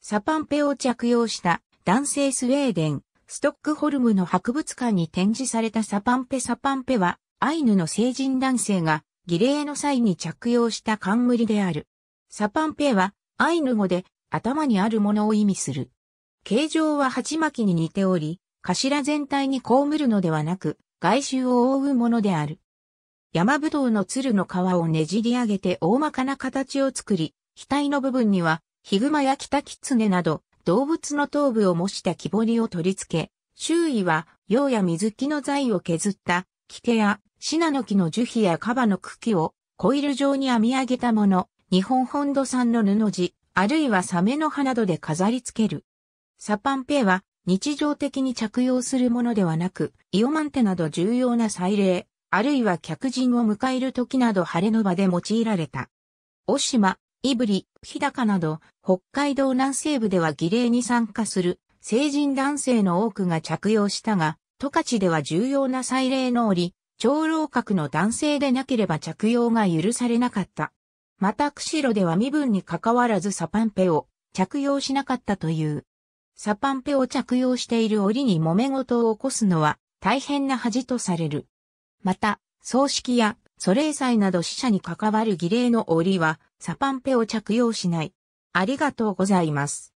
サパンペを着用した男性スウェーデン、ストックホルムの博物館に展示されたサパンペサパンペは、アイヌの成人男性が儀礼の際に着用した冠である。サパンペは、アイヌ語で頭にあるものを意味する。形状は鉢巻きに似ており、頭全体にこむるのではなく、外周を覆うものである。山ぶどうの鶴の皮をねじり上げて大まかな形を作り、額の部分にはヒグマやキタキツネなど動物の頭部を模した木彫りを取り付け、周囲は葉や水木の材を削った木やシナノキの樹皮やカバの茎をコイル状に編み上げたもの、日本本土産の布地、あるいはサメの葉などで飾り付ける。サパンペは日常的に着用するものではなく、イオマンテなど重要な祭礼、あるいは客人を迎える時など晴れの場で用いられた。オシマ、胆振、日高など、北海道南西部では儀礼に参加する成人男性の多くが着用したが、十勝では重要な祭礼の折、長老閣の男性でなければ着用が許されなかった。また釧路では身分に関わらずサパンペを着用しなかったという。サパンペを着用している折に揉め事を起こすのは大変な恥とされる。また、葬式や祖霊祭など死者に関わる儀礼の折は、サパンペを着用しない。ありがとうございます。